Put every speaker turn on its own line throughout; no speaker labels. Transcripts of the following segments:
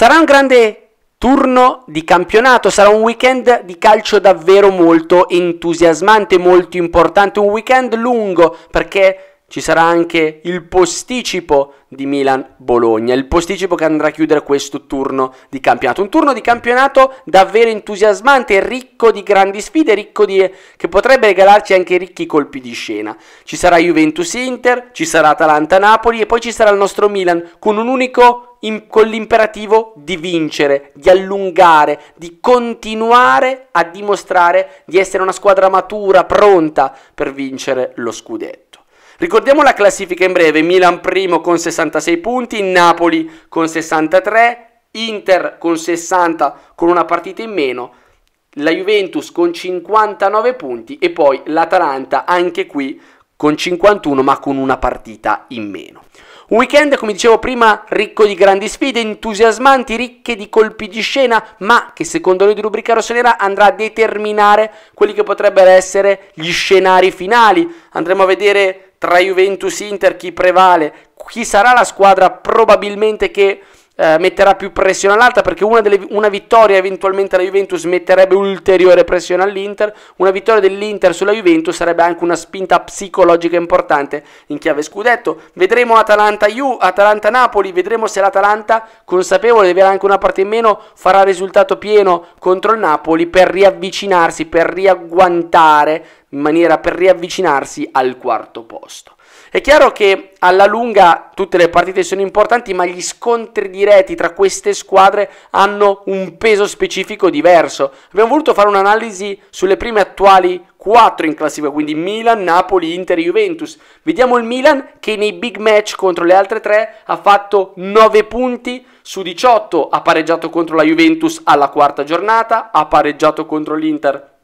Sarà un grande turno di campionato, sarà un weekend di calcio davvero molto entusiasmante, molto importante, un weekend lungo perché ci sarà anche il posticipo di Milan-Bologna, il posticipo che andrà a chiudere questo turno di campionato. Un turno di campionato davvero entusiasmante, ricco di grandi sfide, ricco di... che potrebbe regalarci anche ricchi colpi di scena. Ci sarà Juventus-Inter, ci sarà Atalanta-Napoli e poi ci sarà il nostro Milan con un unico... In... con l'imperativo di vincere, di allungare, di continuare a dimostrare di essere una squadra matura, pronta per vincere lo scudetto. Ricordiamo la classifica in breve, Milan primo con 66 punti, Napoli con 63, Inter con 60 con una partita in meno, la Juventus con 59 punti e poi l'Atalanta anche qui con 51 ma con una partita in meno. Un weekend, come dicevo prima, ricco di grandi sfide, entusiasmanti, ricche di colpi di scena, ma che secondo noi di Rubrica Rossonera andrà a determinare quelli che potrebbero essere gli scenari finali. Andremo a vedere tra Juventus e Inter chi prevale, chi sarà la squadra probabilmente che eh, metterà più pressione all'altra perché una, delle, una, vittoria eventualmente alla Juventus metterebbe ulteriore pressione all'Inter, una vittoria dell'Inter sulla Juventus sarebbe anche una spinta psicologica importante in chiave scudetto. Vedremo atalanta napoli vedremo se l'Atalanta, consapevole di avere anche una parte in meno, farà risultato pieno contro il Napoli per riavvicinarsi, per riagguantare in maniera per riavvicinarsi al quarto posto. È chiaro che alla lunga tutte le partite sono importanti, ma gli scontri diretti tra queste squadre hanno un peso specifico diverso. Abbiamo voluto fare un'analisi sulle prime attuali 4 in classifica, quindi Milan, Napoli, Inter, e Juventus. Vediamo il Milan che nei big match contro le altre tre ha fatto 9 punti su 18, ha pareggiato contro la Juventus alla quarta giornata, ha pareggiato contro l'Inter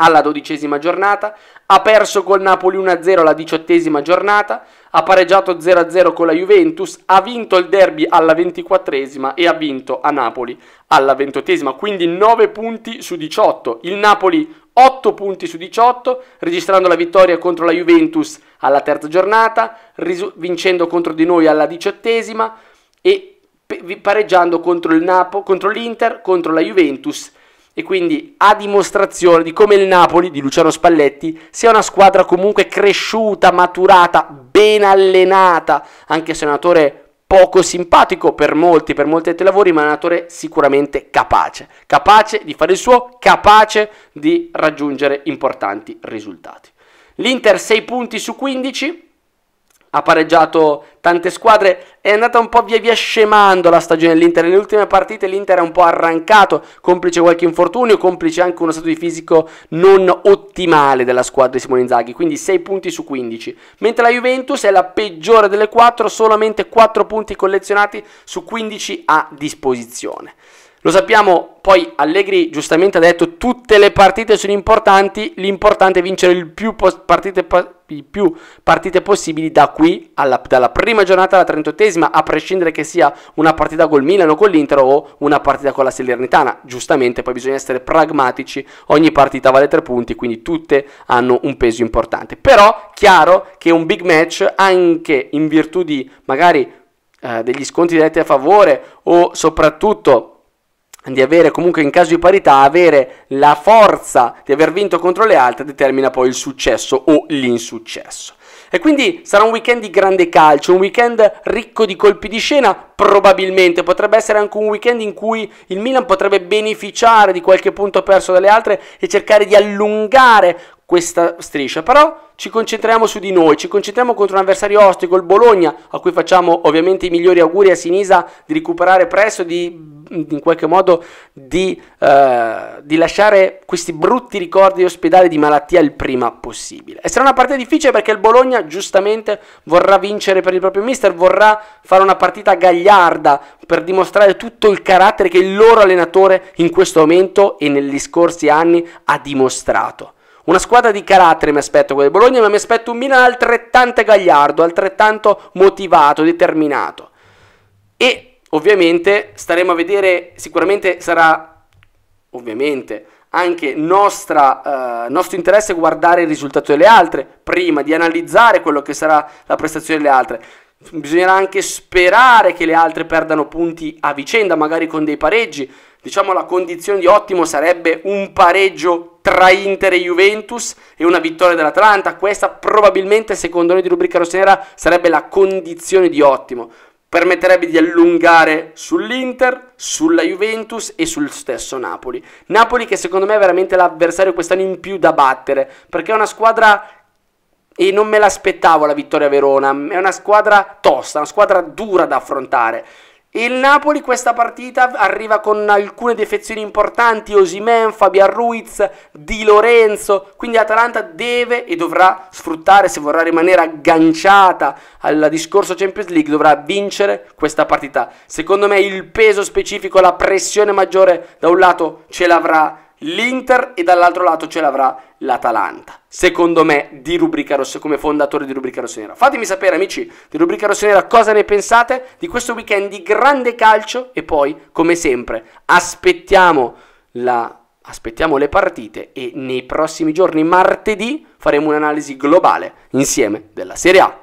alla dodicesima giornata, ha perso col Napoli 1-0 alla diciottesima giornata, ha pareggiato 0-0 con la Juventus, ha vinto il derby alla ventiquattresima e ha vinto a Napoli alla ventottesima, quindi 9 punti su 18. Il Napoli 8 punti su 18, registrando la vittoria contro la Juventus alla terza giornata, risu- vincendo contro di noi alla diciottesima e pareggiando contro, Napo- contro l'Inter, contro la Juventus e quindi a dimostrazione di come il Napoli di Luciano Spalletti sia una squadra comunque cresciuta, maturata, ben allenata, anche se è un attore poco simpatico per molti, per molti altri lavori, ma è un attore sicuramente capace, capace di fare il suo, capace di raggiungere importanti risultati. L'Inter 6 punti su 15, ha pareggiato tante squadre, è andata un po' via via scemando la stagione dell'Inter, nelle ultime partite l'Inter è un po' arrancato, complice qualche infortunio, complice anche uno stato di fisico non ottimale della squadra di Simone Inzaghi, quindi 6 punti su 15, mentre la Juventus è la peggiore delle 4, solamente 4 punti collezionati su 15 a disposizione. Lo sappiamo, poi Allegri giustamente ha detto tutte le partite sono importanti, l'importante è vincere il più, po- partite, po- il più partite, possibili da qui alla, dalla prima giornata alla 38esima, a prescindere che sia una partita col Milano, con l'Inter o una partita con la Salernitana. Giustamente, poi bisogna essere pragmatici, ogni partita vale tre punti, quindi tutte hanno un peso importante. Però chiaro che un big match, anche in virtù di magari eh, degli sconti diretti a favore o soprattutto di avere comunque in caso di parità, avere la forza di aver vinto contro le altre determina poi il successo o l'insuccesso. E quindi sarà un weekend di grande calcio, un weekend ricco di colpi di scena, probabilmente potrebbe essere anche un weekend in cui il Milan potrebbe beneficiare di qualche punto perso dalle altre e cercare di allungare questa striscia, però ci concentriamo su di noi, ci concentriamo contro un avversario ostico, il Bologna, a cui facciamo ovviamente i migliori auguri a Sinisa di recuperare presto, di in qualche modo di, uh, di, lasciare questi brutti ricordi di ospedale di malattia il prima possibile. E sarà una partita difficile perché il Bologna giustamente vorrà vincere per il proprio mister, vorrà fare una partita gagliarda per dimostrare tutto il carattere che il loro allenatore in questo momento e negli scorsi anni ha dimostrato. Una squadra di carattere mi aspetto quella di Bologna, ma mi aspetto un Milan altrettanto gagliardo, altrettanto motivato, determinato. E ovviamente staremo a vedere, sicuramente sarà ovviamente anche nostra, eh, nostro interesse guardare il risultato delle altre, prima di analizzare quello che sarà la prestazione delle altre. Bisognerà anche sperare che le altre perdano punti a vicenda, magari con dei pareggi. Diciamo la condizione di ottimo sarebbe un pareggio tra Inter e Juventus e una vittoria dell'Atalanta. Questa probabilmente, secondo noi di rubrica rossonera, sarebbe la condizione di ottimo. Permetterebbe di allungare sull'Inter, sulla Juventus e sul stesso Napoli. Napoli che secondo me è veramente l'avversario quest'anno in più da battere, perché è una squadra e non me l'aspettavo la vittoria a Verona, è una squadra tosta, una squadra dura da affrontare. Il Napoli questa partita arriva con alcune defezioni importanti, Osimen, Fabian Ruiz, Di Lorenzo, quindi Atalanta deve e dovrà sfruttare, se vorrà rimanere agganciata al discorso Champions League, dovrà vincere questa partita. Secondo me il peso specifico, la pressione maggiore da un lato ce l'avrà l'Inter e dall'altro lato ce l'avrà l'Atalanta. Secondo me di Rubrica Rossa come fondatore di Rubrica Rossonera. Fatemi sapere amici di Rubrica Rossonera cosa ne pensate di questo weekend di grande calcio e poi come sempre aspettiamo, la... aspettiamo le partite e nei prossimi giorni martedì faremo un'analisi globale insieme della Serie A.